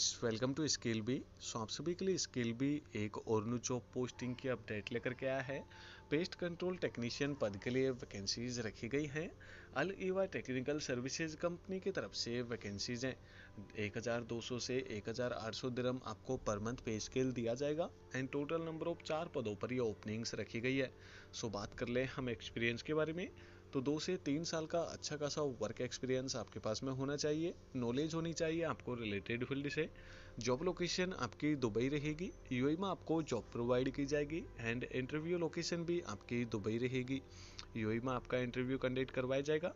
friends welcome to Skill Bee so आप सभी के लिए स्किल बी एक और न्यू जॉब पोस्टिंग की अपडेट लेकर के आया है पेस्ट कंट्रोल टेक्नीशियन पद के लिए वैकेंसीज रखी गई हैं Al Eva technical services company की तरफ से वैकेंसीज हैं 1200 से 1800 दिरम आपको पर मंथ पे स्केल दिया जाएगा एंड टोटल नंबर ऑफ चार पदों पर ये ओपनिंग्स रखी गई है सो so, बात कर ले हम एक्सपीरियंस के बारे में तो दो से तीन साल का अच्छा खासा वर्क एक्सपीरियंस आपके पास में होना चाहिए नॉलेज होनी चाहिए आपको रिलेटेड फील्ड से जॉब लोकेशन आपकी दुबई रहेगी यूएई में आपको जॉब प्रोवाइड की जाएगी एंड इंटरव्यू लोकेशन भी आपकी दुबई रहेगी यूएई में आपका इंटरव्यू कंडक्ट करवाया जाएगा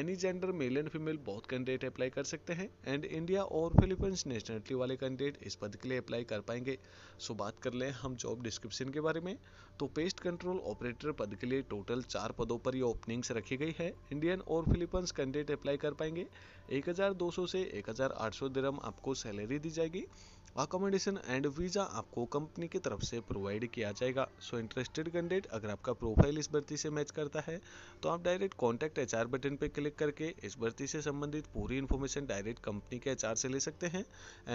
any gender male and female बहुत कैंडिडेट अप्लाई कर सकते हैं एंड इंडिया और फिलीपींस नेशनलिटी वाले कैंडिडेट इस पद के लिए अप्लाई कर पाएंगे सो बात कर लें हम जॉब डिस्क्रिप्शन के बारे में तो पेस्ट कंट्रोल ऑपरेटर पद के लिए टोटल चार पदों पर ये ओपनिंग्स रखी गई है इंडियन और फिलीपींस कैंडिडेट अप्लाई कर पाएंगे 1200 से 1800 दिरहम आपको सैलरी दी जाएगी अकोमोडेशन एंड वीज़ा आपको कंपनी की तरफ से प्रोवाइड किया जाएगा सो इंटरेस्टेड कैंडिडेट अगर आपका प्रोफाइल इस भर्ती से मैच करता है तो आप डायरेक्ट कॉन्टैक्ट एच बटन पर क्लिक करके इस भर्ती से संबंधित पूरी इन्फॉर्मेशन डायरेक्ट कंपनी के एच से ले सकते हैं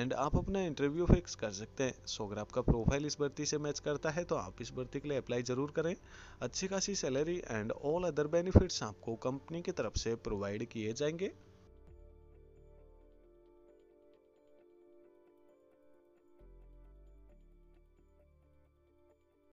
एंड आप अपना इंटरव्यू फिक्स कर सकते हैं सो अगर आपका प्रोफाइल इस भर्ती से मैच करता है तो आप इस भर्ती के लिए अप्लाई ज़रूर करें अच्छी खासी salary and all other benefits आपको कंपनी की तरफ से प्रोवाइड किए जाएंगे